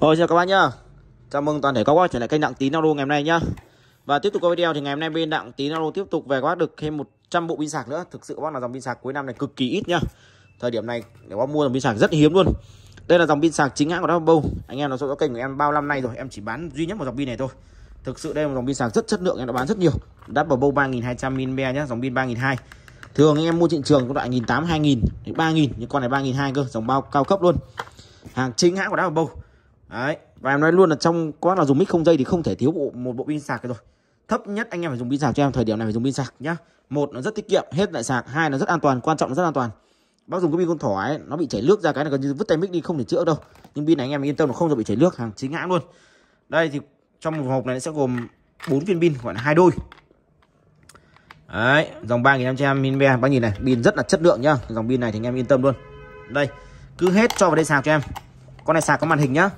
Rồi chào các bác nhá. Chào mừng toàn thể các bác trở lại kênh đặng tín Naro ngày hôm nay nhá. Và tiếp tục có video thì ngày hôm nay bên đặng tín Naro tiếp tục về các bác được thêm 100 bộ pin sạc nữa. Thực sự các bác là dòng pin sạc cuối năm này cực kỳ ít nhá. Thời điểm này để bác mua dòng pin sạc rất hiếm luôn. Đây là dòng pin sạc chính hãng của Double. Anh em nó số kênh của em bao năm nay rồi, em chỉ bán duy nhất một dòng pin này thôi. Thực sự đây là một dòng pin sạc rất chất lượng em đã bán rất nhiều. Double Bow 3200 mAh nhá, dòng pin 3200. Thường anh em mua thị trường cũng loại 1800, 2000 đến 3000 nhưng con này 3200 cơ, dòng bao cao cấp luôn. Hàng chính hãng của Double Đấy, và em nói luôn là trong quá là dùng mic không dây thì không thể thiếu bộ một bộ pin sạc rồi. Thấp nhất anh em phải dùng pin sạc cho em thời điểm này phải dùng pin sạc nhá. Một nó rất tiết kiệm, hết lại sạc, hai nó rất an toàn, quan trọng là rất an toàn. Bác dùng cái pin con thỏ ấy, nó bị chảy nước ra cái là gần như vứt tay mic đi không thể chữa đâu. Nhưng pin này anh em yên tâm nó không bị chảy nước, hàng chính hãng luôn. Đây thì trong một hộp này sẽ gồm 4 viên pin khoảng hai đôi. Đấy, dòng 3500 mAh bác nhìn này, pin rất là chất lượng nhá. Dòng pin này thì anh em yên tâm luôn. Đây, cứ hết cho vào đây sạc cho em. Con này sạc có màn hình nhá.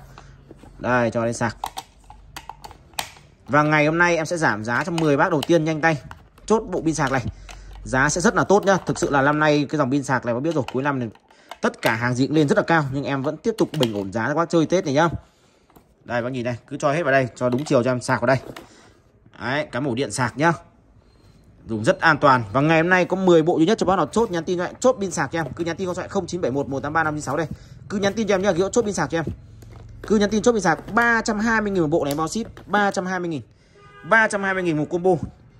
Đây cho lên sạc Và ngày hôm nay em sẽ giảm giá cho 10 bác đầu tiên nhanh tay Chốt bộ pin sạc này Giá sẽ rất là tốt nhá Thực sự là năm nay cái dòng pin sạc này bác biết rồi Cuối năm này tất cả hàng gì cũng lên rất là cao Nhưng em vẫn tiếp tục bình ổn giá cho bác chơi Tết này nhá Đây bác nhìn này Cứ cho hết vào đây Cho đúng chiều cho em sạc vào đây Đấy cắm ổ điện sạc nhá dùng rất an toàn và ngày hôm nay có 10 bộ duy nhất cho bác nào chốt nhắn tin cho em chốt pin sạc cho em cứ nhắn tin số điện 0971183596 đây cứ nhắn tin cho em nhá ghi chốt pin sạc cho em cứ nhắn tin chốt bị sạc 320.000 một bộ này bao ship 320.000 320.000 một combo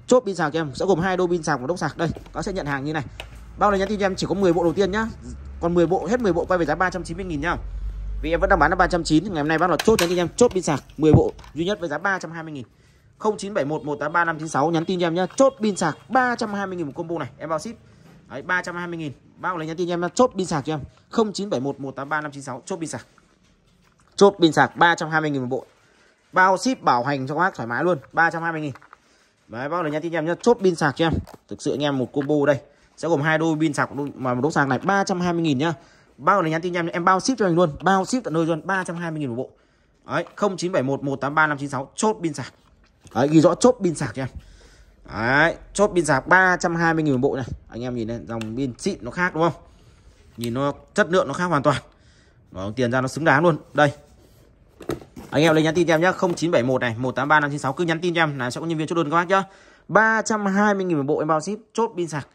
Chốt pin sạc cho em sẽ gồm hai đôi pin sạc và đốc sạc Đây các sẽ nhận hàng như này Bao lời nhắn tin cho em chỉ có 10 bộ đầu tiên nhá Còn 10 bộ hết 10 bộ quay về giá 390.000 nhá Vì em vẫn đang bán là 390 Ngày hôm nay bác là chốt nhắn tin cho em chốt pin sạc 10 bộ duy nhất với giá 320.000 0971 183 596 nhắn tin cho em nhá. Chốt pin sạc 320 000 một combo này, em bao ship. Đấy 320 000 Bao lời nhắn tin cho em Chốt pin sạc cho em. 0971 183 596 chốt pin sạc chốt pin sạc 320.000 một bộ bao ship bảo hành cho các bác thoải mái luôn 320.000 đấy bác này nhắn tin em nhé chốt pin sạc cho em thực sự anh em một combo đây sẽ gồm hai đôi pin sạc mà một đốt sạc này 320.000 nhá bao này nhắn tin em em bao ship cho anh luôn bao ship tận nơi luôn 320.000 một bộ đấy 0971 183 596 chốt pin sạc đấy ghi rõ chốt pin sạc cho em Đấy, chốt pin sạc 320.000 một bộ này. Anh em nhìn này, dòng pin xịn nó khác đúng không? Nhìn nó chất lượng nó khác hoàn toàn. Đó, tiền ra nó xứng đáng luôn. Đây, anh em lấy nhắn tin cho em nhé 0971 này 183596 cứ nhắn tin cho em là sẽ có nhân viên chốt đơn các bác nhá 320.000 một bộ em bao ship chốt pin sạc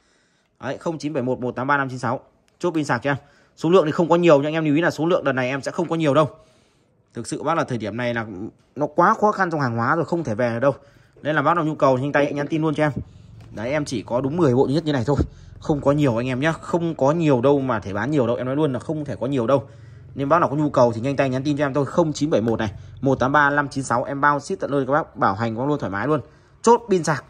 Đấy, 0971 183596 chốt pin sạc cho em số lượng thì không có nhiều nhưng anh em lưu ý là số lượng đợt này em sẽ không có nhiều đâu thực sự bác là thời điểm này là nó quá khó khăn trong hàng hóa rồi không thể về được đâu nên là bác nào nhu cầu nhanh tay nhắn tin luôn cho em đấy em chỉ có đúng 10 bộ nhất như này thôi không có nhiều anh em nhé không có nhiều đâu mà thể bán nhiều đâu em nói luôn là không thể có nhiều đâu nên bác nào có nhu cầu thì nhanh tay nhắn tin cho em tôi 0971 này 183596 em bao ship tận nơi các bác bảo hành có luôn thoải mái luôn chốt pin sạc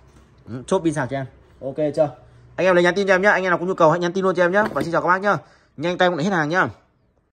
ừ, chốt pin sạc cho em ok chưa anh em lấy nhắn tin cho em nhé anh em nào có nhu cầu hãy nhắn tin luôn cho em nhé và xin chào các bác nhá nhanh tay cũng lại hết hàng nhá